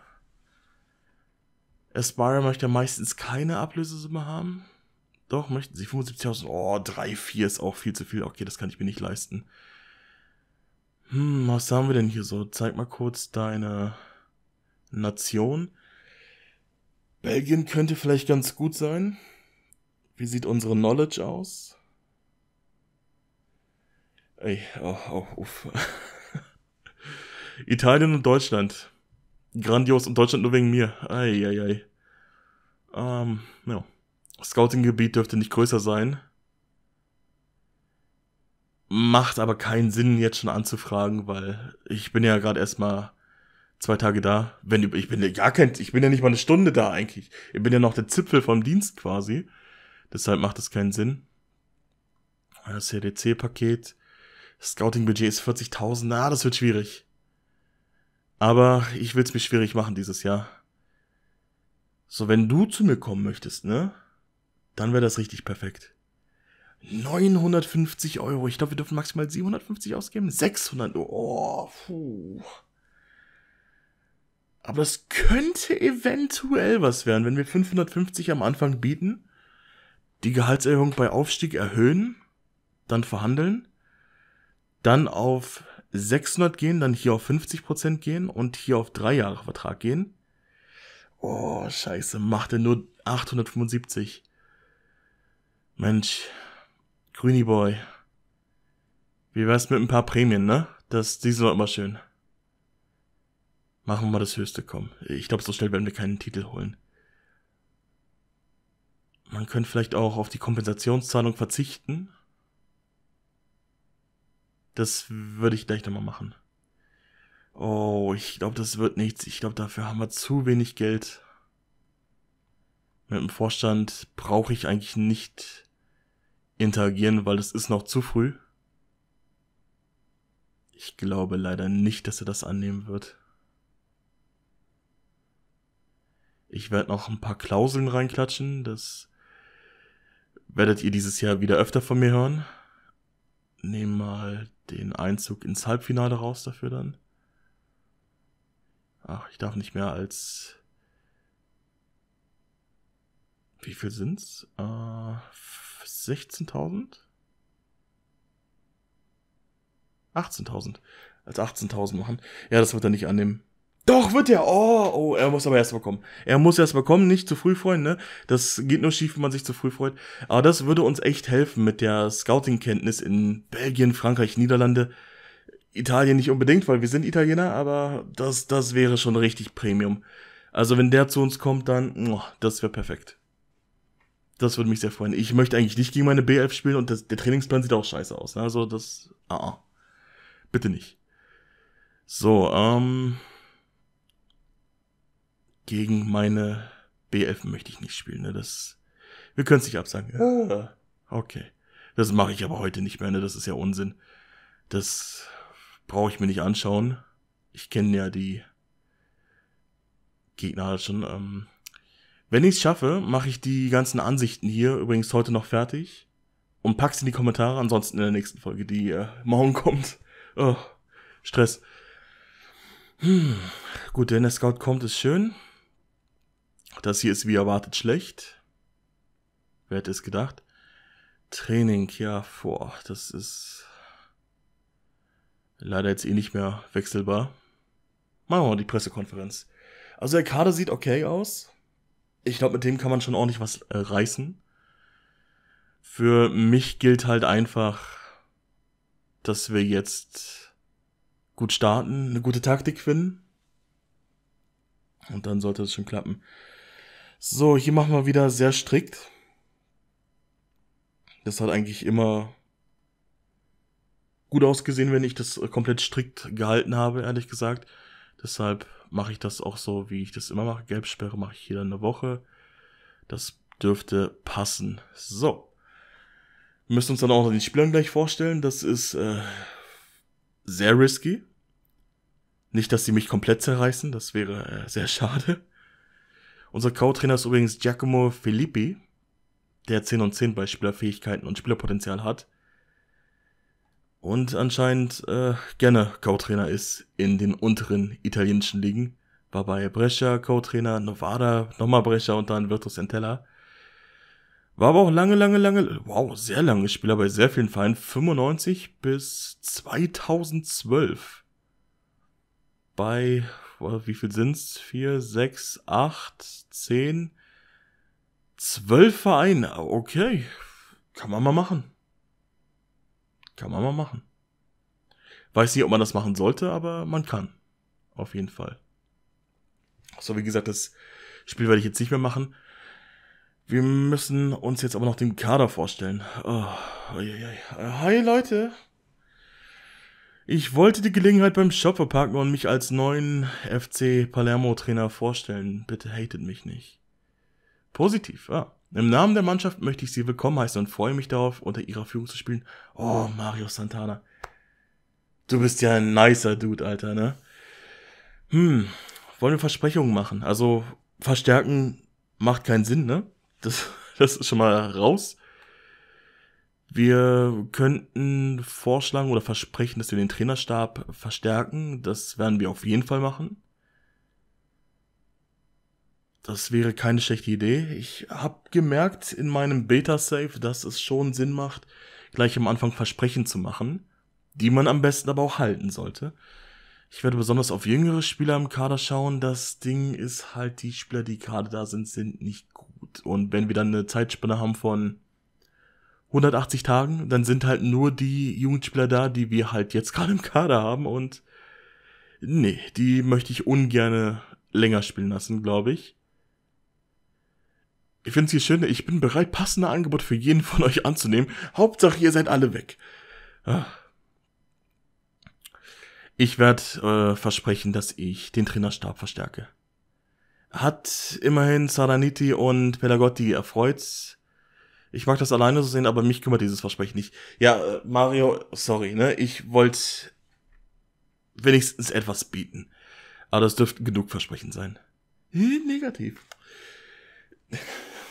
Aspire möchte meistens keine Ablösesumme haben. Doch, möchten sie 75.000. Oh, 3, 4 ist auch viel zu viel. Okay, das kann ich mir nicht leisten. Hm, was haben wir denn hier so? Zeig mal kurz deine Nation. Belgien könnte vielleicht ganz gut sein. Wie sieht unsere Knowledge aus? Ey, oh, oh, uff. <laughs> Italien und Deutschland. Grandios und Deutschland nur wegen mir. Ei, ei, ei. Ähm, ja. Scouting-Gebiet dürfte nicht größer sein. Macht aber keinen Sinn, jetzt schon anzufragen, weil ich bin ja gerade erstmal zwei Tage da. Wenn ich bin ja gar kein, ich bin ja nicht mal eine Stunde da eigentlich. Ich bin ja noch der Zipfel vom Dienst quasi. Deshalb macht das keinen Sinn. Das CDC-Paket Scouting-Budget ist 40.000, na, das wird schwierig. Aber ich will es mir schwierig machen dieses Jahr. So, wenn du zu mir kommen möchtest, ne? Dann wäre das richtig perfekt. 950 Euro. Ich glaube, wir dürfen maximal 750 ausgeben. 600. Oh, puh. Aber es könnte eventuell was werden, wenn wir 550 am Anfang bieten, die Gehaltserhöhung bei Aufstieg erhöhen, dann verhandeln dann auf 600 gehen, dann hier auf 50% gehen und hier auf 3 Jahre Vertrag gehen. Oh, scheiße, macht er nur 875. Mensch, Grüni Boy. Wie wär's mit ein paar Prämien, ne? Das, die sind immer schön. Machen wir mal das Höchste, komm. Ich glaube, so schnell werden wir keinen Titel holen. Man könnte vielleicht auch auf die Kompensationszahlung verzichten. Das würde ich gleich nochmal machen. Oh, ich glaube, das wird nichts. Ich glaube, dafür haben wir zu wenig Geld. Mit dem Vorstand brauche ich eigentlich nicht interagieren, weil es ist noch zu früh. Ich glaube leider nicht, dass er das annehmen wird. Ich werde noch ein paar Klauseln reinklatschen, das werdet ihr dieses Jahr wieder öfter von mir hören nehmen mal den Einzug ins Halbfinale raus dafür dann. Ach, ich darf nicht mehr als. Wie viel sind's? Äh, 16.000? 18.000. Als 18.000 machen. Ja, das wird er nicht annehmen. Doch, wird er. Oh, oh, er muss aber erst mal kommen. Er muss erst mal kommen, nicht zu früh freuen, ne? Das geht nur schief, wenn man sich zu früh freut. Aber das würde uns echt helfen mit der Scouting-Kenntnis in Belgien, Frankreich, Niederlande. Italien nicht unbedingt, weil wir sind Italiener, aber das, das wäre schon richtig Premium. Also wenn der zu uns kommt, dann, oh, das wäre perfekt. Das würde mich sehr freuen. Ich möchte eigentlich nicht gegen meine B11 spielen und das, der Trainingsplan sieht auch scheiße aus. Ne? Also das, ah, ah. bitte nicht. So, ähm, gegen meine B11 möchte ich nicht spielen. Ne? Das, wir können es nicht absagen. Ah, okay. Das mache ich aber heute nicht mehr. Ne? Das ist ja Unsinn. Das brauche ich mir nicht anschauen. Ich kenne ja die Gegner halt schon. Ähm, wenn ich es schaffe, mache ich die ganzen Ansichten hier übrigens heute noch fertig und pack's in die Kommentare. Ansonsten in der nächsten Folge, die äh, morgen kommt. Oh, Stress. Hm. Gut, wenn der Scout kommt, ist schön. Das hier ist wie erwartet schlecht. Wer hätte es gedacht? Training, ja, vor. das ist leider jetzt eh nicht mehr wechselbar. Machen wir mal die Pressekonferenz. Also der Kader sieht okay aus. Ich glaube, mit dem kann man schon ordentlich was äh, reißen. Für mich gilt halt einfach, dass wir jetzt gut starten, eine gute Taktik finden. Und dann sollte es schon klappen. So, hier machen wir wieder sehr strikt. Das hat eigentlich immer gut ausgesehen, wenn ich das komplett strikt gehalten habe, ehrlich gesagt. Deshalb mache ich das auch so, wie ich das immer mache. Gelbsperre mache ich hier dann eine Woche. Das dürfte passen. So. Wir müssen uns dann auch noch den Spielern gleich vorstellen. Das ist äh, sehr risky. Nicht, dass sie mich komplett zerreißen. Das wäre äh, sehr <laughs> schade. Unser Co-Trainer ist übrigens Giacomo Filippi, der 10 und 10 bei Spielerfähigkeiten und Spielerpotenzial hat. Und anscheinend äh, gerne Co-Trainer ist in den unteren italienischen Ligen. War bei Brescia Co-Trainer, Novara, nochmal Brescia und dann Virtus Entella. War aber auch lange, lange, lange, wow, sehr lange Spieler bei sehr vielen Vereinen, 95 bis 2012. Bei wie viel sind es? Vier, sechs, acht, zehn, zwölf Vereine. Okay, kann man mal machen. Kann man mal machen. Weiß nicht, ob man das machen sollte, aber man kann. Auf jeden Fall. So, wie gesagt, das Spiel werde ich jetzt nicht mehr machen. Wir müssen uns jetzt aber noch den Kader vorstellen. Oh, ei, ei, ei. Hi Leute, ich wollte die Gelegenheit beim Shop verpacken und mich als neuen FC Palermo-Trainer vorstellen. Bitte hatet mich nicht. Positiv, ja. Im Namen der Mannschaft möchte ich Sie willkommen heißen und freue mich darauf, unter Ihrer Führung zu spielen. Oh, Mario Santana. Du bist ja ein nicer Dude, Alter, ne? Hm, wollen wir Versprechungen machen? Also, verstärken macht keinen Sinn, ne? Das, <laughs> das ist schon mal raus. Wir könnten vorschlagen oder versprechen, dass wir den Trainerstab verstärken. Das werden wir auf jeden Fall machen. Das wäre keine schlechte Idee. Ich habe gemerkt in meinem Beta-Save, dass es schon Sinn macht, gleich am Anfang Versprechen zu machen, die man am besten aber auch halten sollte. Ich werde besonders auf jüngere Spieler im Kader schauen. Das Ding ist halt, die Spieler, die gerade da sind, sind nicht gut. Und wenn wir dann eine Zeitspanne haben von 180 Tagen, dann sind halt nur die Jugendspieler da, die wir halt jetzt gerade im Kader haben und nee, die möchte ich ungern länger spielen lassen, glaube ich. Ich finde es hier schön, ich bin bereit, passende Angebote für jeden von euch anzunehmen. Hauptsache, ihr seid alle weg. Ah. Ich werde äh, versprechen, dass ich den Trainerstab verstärke. Hat immerhin Saraniti und Pelagotti erfreut. Ich mag das alleine so sehen, aber mich kümmert dieses Versprechen nicht. Ja, äh, Mario, sorry, ne? Ich wollte wenigstens etwas bieten. Aber das dürften genug Versprechen sein. Hm, negativ.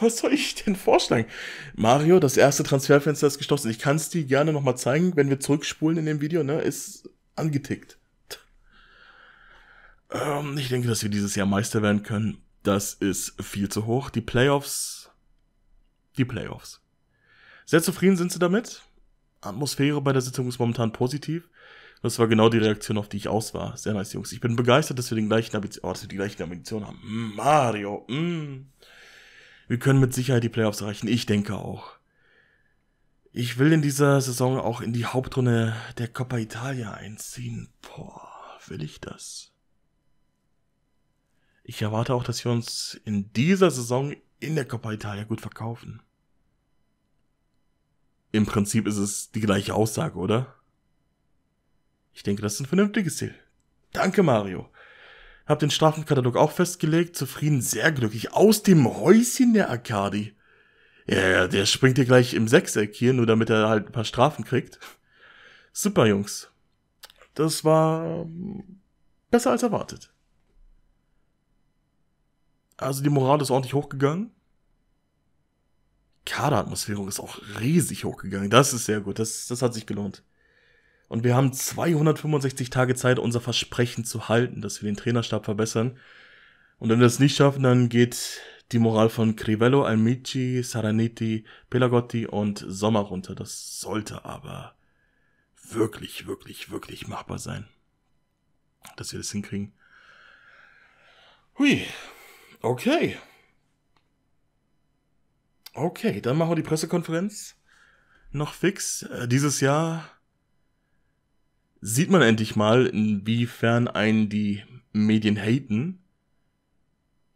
Was soll ich denn vorschlagen? Mario, das erste Transferfenster ist geschlossen. Ich kann es dir gerne nochmal zeigen, wenn wir zurückspulen in dem Video, ne? Ist angetickt. Ähm, ich denke, dass wir dieses Jahr Meister werden können. Das ist viel zu hoch. Die Playoffs die Playoffs. Sehr zufrieden sind sie damit. Atmosphäre bei der Sitzung ist momentan positiv. Das war genau die Reaktion, auf die ich aus war. Sehr nice, Jungs. Ich bin begeistert, dass wir den gleichen Ambition, oh, die gleichen Ambitionen haben. Mm, Mario, mm. Wir können mit Sicherheit die Playoffs erreichen. Ich denke auch. Ich will in dieser Saison auch in die Hauptrunde der Coppa Italia einziehen. Boah, will ich das? Ich erwarte auch, dass wir uns in dieser Saison in der Coppa Italia gut verkaufen. Im Prinzip ist es die gleiche Aussage, oder? Ich denke, das ist ein vernünftiges Ziel. Danke, Mario. Hab den Strafenkatalog auch festgelegt, zufrieden, sehr glücklich, aus dem Häuschen der Arcadi. Ja, ja, der springt hier gleich im Sechseck hier, nur damit er halt ein paar Strafen kriegt. Super, Jungs. Das war ähm, besser als erwartet. Also die Moral ist ordentlich hochgegangen. Kaderatmosphäre ist auch riesig hochgegangen. Das ist sehr gut. Das, das hat sich gelohnt. Und wir haben 265 Tage Zeit, unser Versprechen zu halten, dass wir den Trainerstab verbessern. Und wenn wir das nicht schaffen, dann geht die Moral von Crivello, Almici, Saraniti, Pelagotti und Sommer runter. Das sollte aber wirklich, wirklich, wirklich machbar sein. Dass wir das hinkriegen. Hui, Okay. Okay, dann machen wir die Pressekonferenz noch fix. Äh, dieses Jahr sieht man endlich mal, inwiefern einen die Medien haten,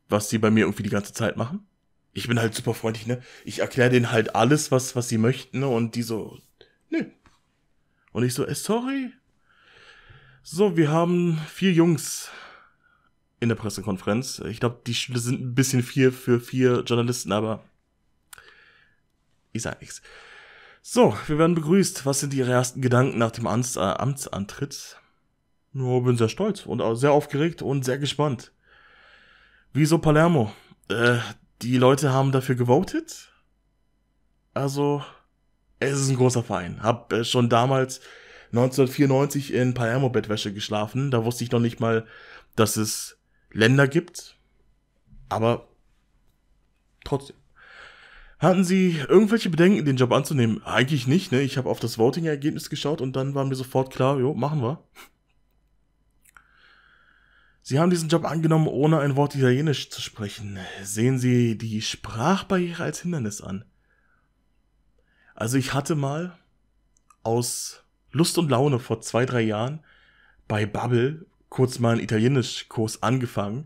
was sie bei mir irgendwie die ganze Zeit machen. Ich bin halt super freundlich, ne? Ich erkläre denen halt alles, was, was sie möchten, ne? Und die so, nö. Und ich so, eh, sorry. So, wir haben vier Jungs in der Pressekonferenz. Ich glaube, die Stühle sind ein bisschen viel für vier Journalisten, aber ich sag nichts. So, wir werden begrüßt. Was sind Ihre ersten Gedanken nach dem Amts äh, Amtsantritt? Ja, bin sehr stolz und sehr aufgeregt und sehr gespannt. Wieso Palermo? Äh, die Leute haben dafür gewotet? Also, es ist ein großer Verein. Hab äh, schon damals 1994 in Palermo Bettwäsche geschlafen. Da wusste ich noch nicht mal, dass es Länder gibt, aber trotzdem. Hatten Sie irgendwelche Bedenken, den Job anzunehmen? Eigentlich nicht, ne? Ich habe auf das Voting-Ergebnis geschaut und dann war mir sofort klar, jo, machen wir. Sie haben diesen Job angenommen, ohne ein Wort Italienisch zu sprechen. Sehen Sie die Sprachbarriere als Hindernis an? Also ich hatte mal aus Lust und Laune vor zwei, drei Jahren bei Bubble kurz mal einen Italienischkurs angefangen.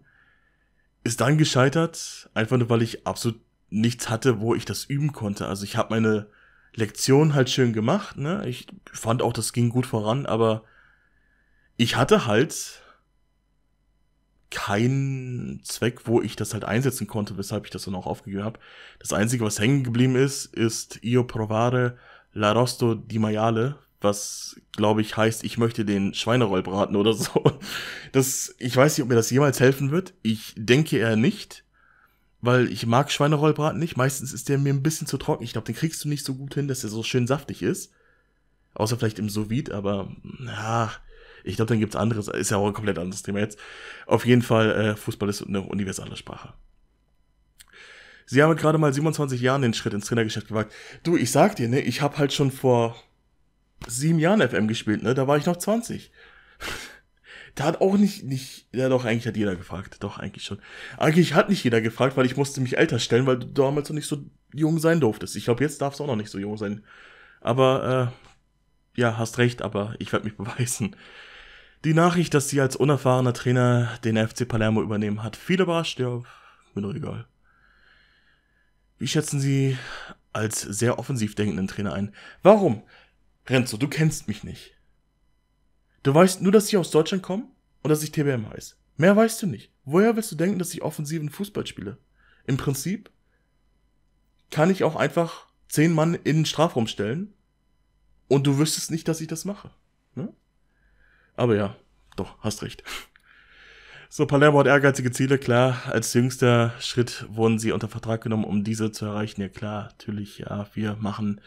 Ist dann gescheitert, einfach nur weil ich absolut nichts hatte, wo ich das üben konnte. Also ich habe meine Lektion halt schön gemacht, ne? Ich fand auch, das ging gut voran, aber ich hatte halt keinen Zweck, wo ich das halt einsetzen konnte, weshalb ich das dann auch aufgegeben habe. Das Einzige, was hängen geblieben ist, ist Io provare la rosto di maiale was glaube ich heißt, ich möchte den Schweineroll braten oder so. Das, ich weiß nicht, ob mir das jemals helfen wird. Ich denke eher nicht, weil ich mag Schweinerollbraten nicht. Meistens ist der mir ein bisschen zu trocken. Ich glaube, den kriegst du nicht so gut hin, dass der so schön saftig ist. Außer vielleicht im sous aber na, ich glaube, dann gibt es anderes. Ist ja auch ein komplett anderes Thema jetzt. Auf jeden Fall, äh, Fußball ist eine universale Sprache. Sie haben gerade mal 27 Jahren den Schritt ins Trainergeschäft gewagt. Du, ich sag dir, ne, ich habe halt schon vor sieben Jahren FM gespielt, ne? Da war ich noch 20. <laughs> da hat auch nicht, nicht, ja doch, eigentlich hat jeder gefragt. Doch, eigentlich schon. Eigentlich hat nicht jeder gefragt, weil ich musste mich älter stellen, weil du damals noch nicht so jung sein durftest. Ich glaube, jetzt darfst du auch noch nicht so jung sein. Aber, äh, ja, hast recht, aber ich werde mich <laughs> beweisen. Die Nachricht, dass sie als unerfahrener Trainer den FC Palermo übernehmen, hat viele überrascht, ja, mir nur egal. Wie schätzen Sie als sehr offensiv denkenden Trainer ein? Warum? Renzo, du kennst mich nicht. Du weißt nur, dass ich aus Deutschland komme und dass ich TBM heiße. Mehr weißt du nicht. Woher willst du denken, dass ich offensiven Fußball spiele? Im Prinzip kann ich auch einfach zehn Mann in den Strafraum stellen und du wüsstest nicht, dass ich das mache. Ne? Aber ja, doch, hast recht. So, Palermo hat ehrgeizige Ziele, klar. Als jüngster Schritt wurden sie unter Vertrag genommen, um diese zu erreichen. Ja klar, natürlich, ja, wir machen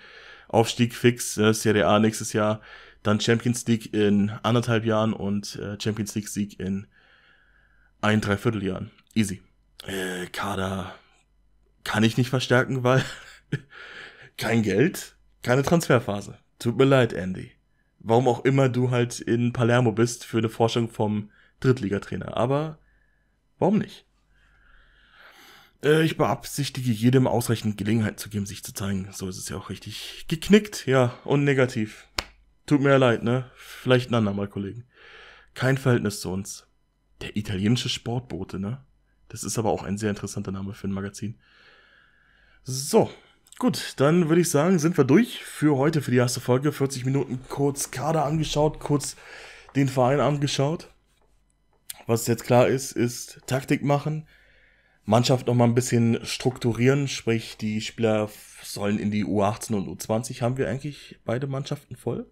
Aufstieg fix, äh, Serie A nächstes Jahr, dann Champions League in anderthalb Jahren und äh, Champions League Sieg in ein, dreiviertel Jahren. Easy. Äh, Kader kann ich nicht verstärken, weil <laughs> kein Geld, keine Transferphase. Tut mir leid, Andy. Warum auch immer du halt in Palermo bist für eine Forschung vom Drittligatrainer. Aber warum nicht? Äh, ich beabsichtige, jedem ausreichend Gelegenheit zu geben, sich zu zeigen. So ist es ja auch richtig. Geknickt, ja, und negativ. Tut mir ja leid, ne? Vielleicht ein andermal, Kollegen. Kein Verhältnis zu uns. Der italienische Sportbote, ne? Das ist aber auch ein sehr interessanter Name für ein Magazin. So, gut, dann würde ich sagen, sind wir durch für heute, für die erste Folge. 40 Minuten kurz Kader angeschaut, kurz den Verein angeschaut. Was jetzt klar ist, ist Taktik machen Mannschaft noch mal ein bisschen strukturieren, sprich die Spieler sollen in die U18 und U20 haben wir eigentlich beide Mannschaften voll.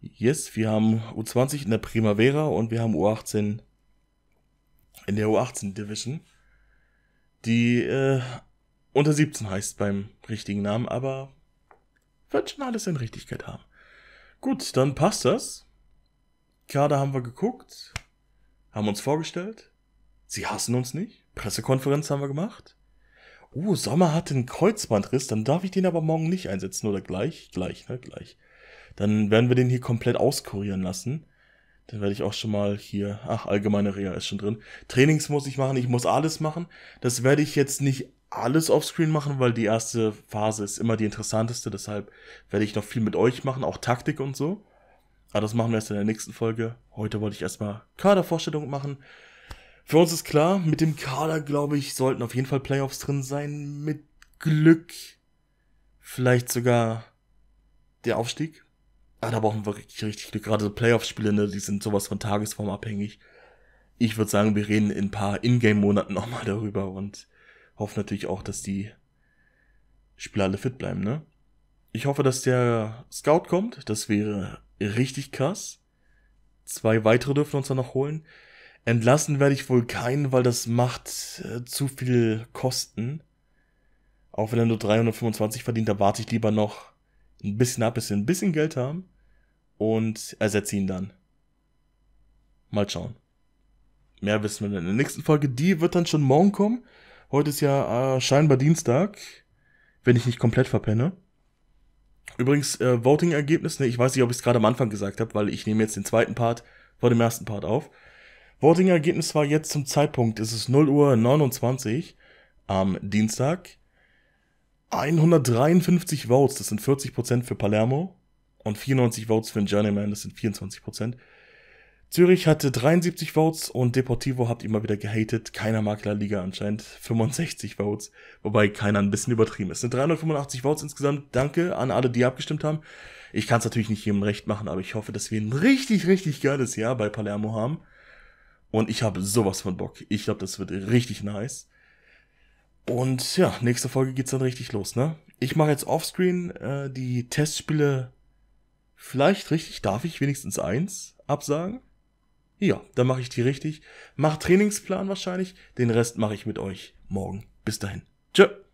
Yes, wir haben U20 in der Primavera und wir haben U18 in der U18 Division, die äh, unter 17 heißt beim richtigen Namen, aber wird schon alles in Richtigkeit haben. Gut, dann passt das. Kader haben wir geguckt, haben uns vorgestellt. Sie hassen uns nicht. Pressekonferenz haben wir gemacht. Oh, Sommer hat einen Kreuzbandriss, dann darf ich den aber morgen nicht einsetzen oder gleich, gleich, ne, gleich. Dann werden wir den hier komplett auskurieren lassen. Dann werde ich auch schon mal hier, ach, allgemeine Reha ist schon drin. Trainings muss ich machen, ich muss alles machen. Das werde ich jetzt nicht alles offscreen machen, weil die erste Phase ist immer die interessanteste. Deshalb werde ich noch viel mit euch machen, auch Taktik und so. Aber das machen wir erst in der nächsten Folge. Heute wollte ich erstmal Kadervorstellung machen. Für uns ist klar, mit dem Kader, glaube ich, sollten auf jeden Fall Playoffs drin sein. Mit Glück vielleicht sogar der Aufstieg. Aber ah, da brauchen wir richtig, richtig Glück. Gerade so Playoff-Spiele, ne, die sind sowas von Tagesform abhängig. Ich würde sagen, wir reden in ein paar Ingame-Monaten nochmal darüber und hoffen natürlich auch, dass die Spieler alle fit bleiben, ne? Ich hoffe, dass der Scout kommt. Das wäre richtig krass. Zwei weitere dürfen wir uns dann noch holen. Entlassen werde ich wohl keinen, weil das macht äh, zu viel Kosten. Auch wenn er nur 325 verdient, da warte ich lieber noch ein bisschen ab, bis wir ein bisschen Geld haben und ersetze ihn dann. Mal schauen. Mehr wissen wir dann in der nächsten Folge. Die wird dann schon morgen kommen. Heute ist ja äh, scheinbar Dienstag, wenn ich nicht komplett verpenne. Übrigens, äh, Voting-Ergebnis, ne, ich weiß nicht, ob ich es gerade am Anfang gesagt habe, weil ich nehme jetzt den zweiten Part vor dem ersten Part auf. Voting-Ergebnis war jetzt zum Zeitpunkt, es ist 0 Uhr 29 am Dienstag. 153 Votes, das sind 40% für Palermo und 94 Votes für den Journeyman, das sind 24%. Zürich hatte 73 Votes und Deportivo hat immer wieder gehatet. Keiner mag La Liga anscheinend. 65 Votes, wobei keiner ein bisschen übertrieben ist. Es sind 385 Votes insgesamt. Danke an alle, die abgestimmt haben. Ich kann es natürlich nicht jedem recht machen, aber ich hoffe, dass wir ein richtig, richtig geiles Jahr bei Palermo haben. Und ich habe sowas von Bock. Ich glaube, das wird richtig nice. Und ja, nächste Folge geht's dann richtig los, ne? Ich mache jetzt offscreen äh, die Testspiele vielleicht richtig. Darf ich wenigstens eins absagen? Ja, dann mache ich die richtig. Mach Trainingsplan wahrscheinlich. Den Rest mache ich mit euch morgen. Bis dahin. Tschö.